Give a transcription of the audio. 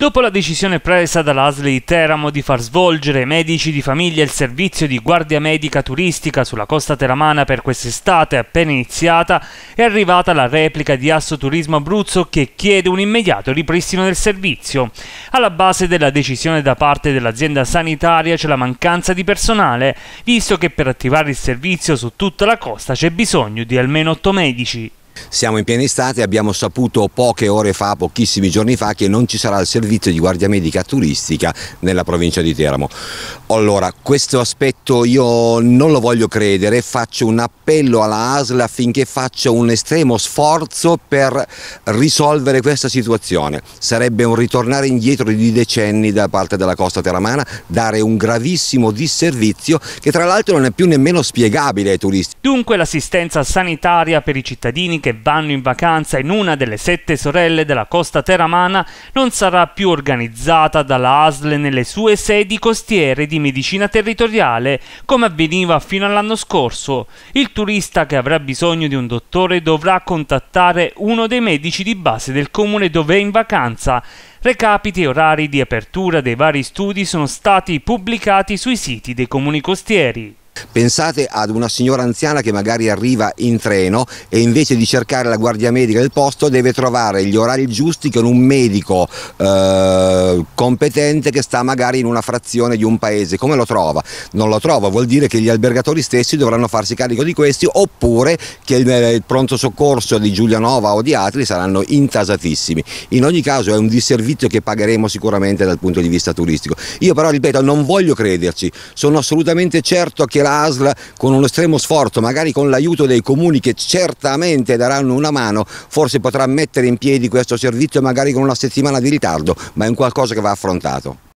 Dopo la decisione presa dall'ASL di Teramo di far svolgere ai medici di famiglia il servizio di guardia medica turistica sulla costa teramana per quest'estate appena iniziata, è arrivata la replica di Asso Turismo Abruzzo che chiede un immediato ripristino del servizio. Alla base della decisione da parte dell'azienda sanitaria c'è la mancanza di personale, visto che per attivare il servizio su tutta la costa c'è bisogno di almeno 8 medici. Siamo in piena estate e abbiamo saputo poche ore fa, pochissimi giorni fa, che non ci sarà il servizio di guardia medica turistica nella provincia di Teramo. Allora, questo aspetto io non lo voglio credere, faccio un appello alla ASL affinché faccia un estremo sforzo per risolvere questa situazione. Sarebbe un ritornare indietro di decenni da parte della costa teramana, dare un gravissimo disservizio che tra l'altro non è più nemmeno spiegabile ai turisti. Dunque l'assistenza sanitaria per i cittadini che che vanno in vacanza in una delle sette sorelle della costa teramana non sarà più organizzata dalla ASL nelle sue sedi costiere di medicina territoriale come avveniva fino all'anno scorso. Il turista che avrà bisogno di un dottore dovrà contattare uno dei medici di base del comune dove è in vacanza Recapiti e orari di apertura dei vari studi sono stati pubblicati sui siti dei comuni costieri. Pensate ad una signora anziana che magari arriva in treno e invece di cercare la guardia medica del posto deve trovare gli orari giusti con un medico eh, competente che sta magari in una frazione di un paese. Come lo trova? Non lo trova, vuol dire che gli albergatori stessi dovranno farsi carico di questi oppure che il, eh, pronto soccorso di Giulianova o di altri saranno intasatissimi. In ogni caso è un disservizio che pagheremo sicuramente dal punto di vista turistico. Io però ripeto, non voglio crederci, sono assolutamente certo che la questa ASL con un estremo sforzo, magari con l'aiuto dei comuni che certamente daranno una mano, forse potrà mettere in piedi questo servizio magari con una settimana di ritardo, ma è un qualcosa che va affrontato.